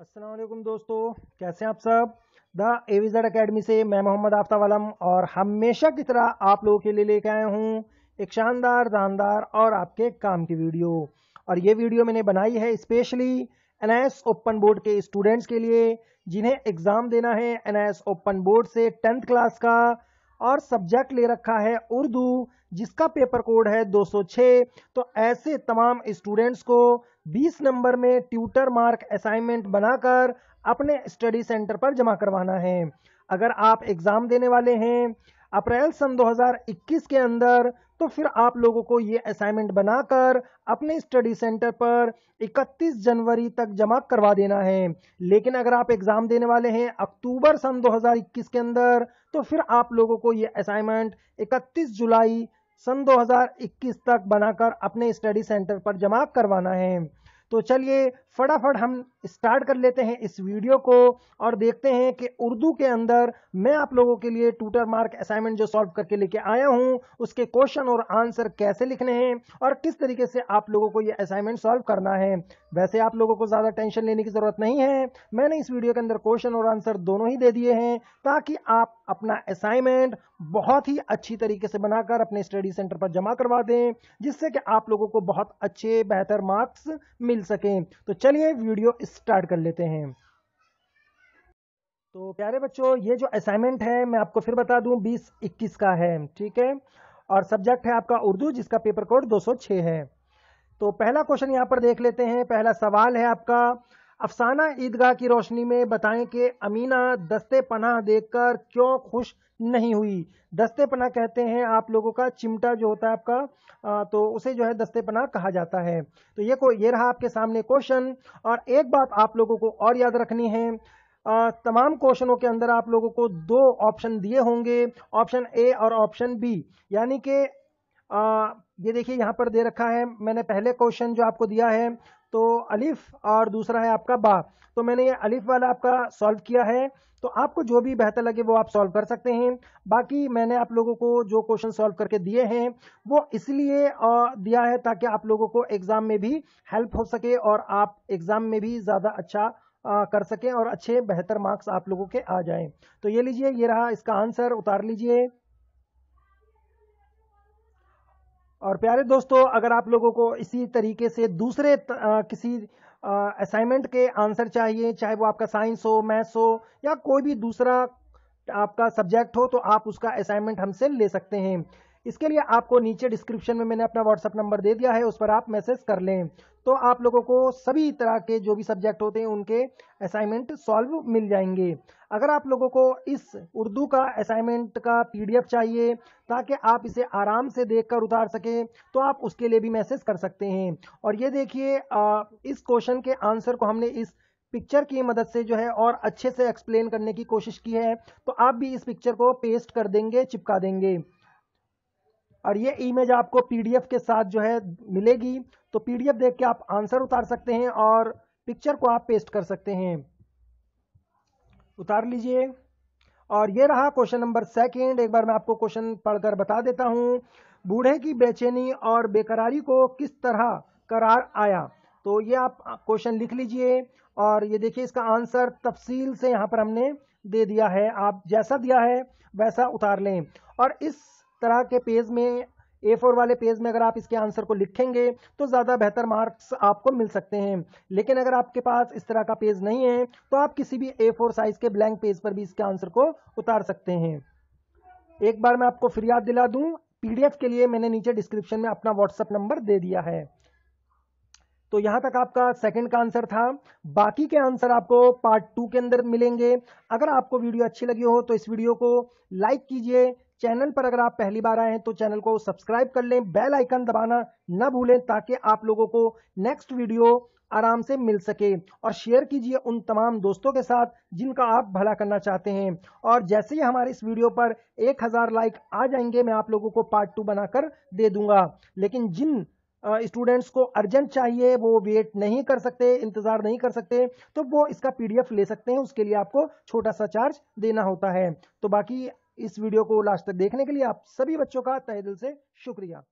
असलम दोस्तों कैसे हैं आप सब द एविज़र अकेडमी से मैं मोहम्मद आफ्ताब आलम और हमेशा की तरह आप लोगों के लिए लेके आया हूँ एक शानदार जानदार और आपके काम की वीडियो और ये वीडियो मैंने बनाई है स्पेशली एन ओपन बोर्ड के स्टूडेंट्स के लिए जिन्हें एग्ज़ाम देना है एन ओपन बोर्ड से टेंथ क्लास का और सब्जेक्ट ले रखा है उर्दू जिसका पेपर कोड है 206 तो ऐसे तमाम स्टूडेंट्स को 20 नंबर में ट्यूटर मार्क असाइनमेंट बनाकर अपने स्टडी सेंटर पर जमा करवाना है अगर आप एग्ज़ाम देने वाले हैं अप्रैल सन 2021 के अंदर तो फिर आप लोगों को ये असाइनमेंट बनाकर अपने स्टडी सेंटर पर 31 जनवरी तक जमा करवा देना है लेकिन अगर आप एग्ज़ाम देने वाले हैं अक्टूबर सन 2021 के अंदर तो फिर आप लोगों को ये असाइनमेंट 31 जुलाई सन 2021 तक बनाकर अपने स्टडी सेंटर पर जमा करवाना है तो चलिए फटाफट हम स्टार्ट कर लेते हैं इस वीडियो को और देखते हैं कि उर्दू के अंदर मैं आप लोगों के लिए टूटर मार्क असाइनमेंट जो सॉल्व करके लेके आया हूँ उसके क्वेश्चन और आंसर कैसे लिखने हैं और किस तरीके से आप लोगों को ये असाइनमेंट सॉल्व करना है वैसे आप लोगों को ज़्यादा टेंशन लेने की ज़रूरत नहीं है मैंने इस वीडियो के अंदर क्वेश्चन और आंसर दोनों ही दे दिए हैं ताकि आप अपना असाइनमेंट बहुत ही अच्छी तरीके से बनाकर अपने स्टडी सेंटर पर जमा करवा दें जिससे कि आप लोगों को बहुत अच्छे बेहतर मार्क्स मिल मिल सकें तो चलिए वीडियो स्टार्ट कर लेते हैं तो प्यारे बच्चों ये जो असाइनमेंट है मैं आपको फिर बता दूं बीस इक्कीस का है ठीक है और सब्जेक्ट है आपका उर्दू जिसका पेपर कोड 206 है तो पहला क्वेश्चन यहाँ पर देख लेते हैं पहला सवाल है आपका अफसाना ईदगाह की रोशनी में बताएं कि अमीना दस्ते पनाह देखकर क्यों खुश नहीं हुई दस्ते पनाह कहते हैं आप लोगों का चिमटा जो होता है आपका तो उसे जो है दस्ते पनाह कहा जाता है तो ये को ये रहा आपके सामने क्वेश्चन और एक बात आप लोगों को और याद रखनी है आ, तमाम क्वेश्चनों के अंदर आप लोगों को दो ऑप्शन दिए होंगे ऑप्शन ए और ऑप्शन बी यानी कि ये देखिए यहाँ पर दे रखा है मैंने पहले क्वेश्चन जो आपको दिया है तो अलिफ और दूसरा है आपका बा तो मैंने ये अलिफ वाला आपका सॉल्व किया है तो आपको जो भी बेहतर लगे वो आप सॉल्व कर सकते हैं बाकी मैंने आप लोगों को जो क्वेश्चन सॉल्व करके दिए हैं वो इसलिए दिया है ताकि आप लोगों को एग्ज़ाम में भी हेल्प हो सके और आप एग्ज़ाम में भी ज़्यादा अच्छा कर सकें और अच्छे बेहतर मार्क्स आप लोगों के आ जाए तो ये लीजिए ये रहा इसका आंसर उतार लीजिए और प्यारे दोस्तों अगर आप लोगों को इसी तरीके से दूसरे आ, किसी असाइनमेंट के आंसर चाहिए चाहे वो आपका साइंस हो मैथ्स हो या कोई भी दूसरा आपका सब्जेक्ट हो तो आप उसका असाइनमेंट हमसे ले सकते हैं इसके लिए आपको नीचे डिस्क्रिप्शन में मैंने अपना व्हाट्सअप नंबर दे दिया है उस पर आप मैसेज कर लें तो आप लोगों को सभी तरह के जो भी सब्जेक्ट होते हैं उनके असाइनमेंट सॉल्व मिल जाएंगे अगर आप लोगों को इस उर्दू का असाइनमेंट का पीडीएफ चाहिए ताकि आप इसे आराम से देखकर उतार सकें तो आप उसके लिए भी मैसेज कर सकते हैं और ये देखिए इस क्वेश्चन के आंसर को हमने इस पिक्चर की मदद से जो है और अच्छे से एक्सप्लेन करने की कोशिश की है तो आप भी इस पिक्चर को पेस्ट कर देंगे चिपका देंगे और ये इमेज आपको पीडीएफ के साथ जो है मिलेगी तो पीडीएफ देख के आप आंसर उतार सकते हैं और पिक्चर को आप पेस्ट कर सकते हैं उतार लीजिए और ये रहा क्वेश्चन नंबर सेकंड एक बार मैं आपको क्वेश्चन पढ़कर बता देता हूँ बूढ़े की बेचैनी और बेकरारी को किस तरह करार आया तो ये आप क्वेश्चन लिख लीजिए और ये देखिए इसका आंसर तफसील से यहाँ पर हमने दे दिया है आप जैसा दिया है वैसा उतार लें और इस तरह के पेज में ए फोर वाले पेज में अगर आप इसके आंसर को लिखेंगे तो ज़्यादा बेहतर मार्क्स आपको मिल सकते हैं लेकिन अगर आपके पास इस तरह का पेज नहीं है तो आप किसी भी ए फोर साइज़ के ब्लैंक पेज पर भी इसके आंसर को उतार सकते हैं एक बार मैं आपको फिर याद दिला दूँ पीडीएफ के लिए मैंने नीचे डिस्क्रिप्शन में अपना व्हाट्सअप नंबर दे दिया है तो यहाँ तक आपका सेकंड का आंसर था बाकी के आंसर आपको पार्ट टू के अंदर मिलेंगे अगर आपको वीडियो अच्छी लगी हो तो इस वीडियो को लाइक कीजिए चैनल पर अगर आप पहली बार आए हैं तो चैनल को सब्सक्राइब कर लें बेल आइकन दबाना ना भूलें ताकि आप लोगों को नेक्स्ट वीडियो आराम से मिल सके और शेयर कीजिए उन तमाम दोस्तों के साथ जिनका आप भला करना चाहते हैं और जैसे ही हमारे इस वीडियो पर एक हज़ार लाइक आ जाएंगे मैं आप लोगों को पार्ट टू बनाकर दे दूंगा लेकिन जिन स्टूडेंट्स को अर्जेंट चाहिए वो वेट नहीं कर सकते इंतज़ार नहीं कर सकते तो वो इसका पीडीएफ ले सकते हैं उसके लिए आपको छोटा सा चार्ज देना होता है तो बाकी इस वीडियो को लास्ट तक देखने के लिए आप सभी बच्चों का तहे दिल से शुक्रिया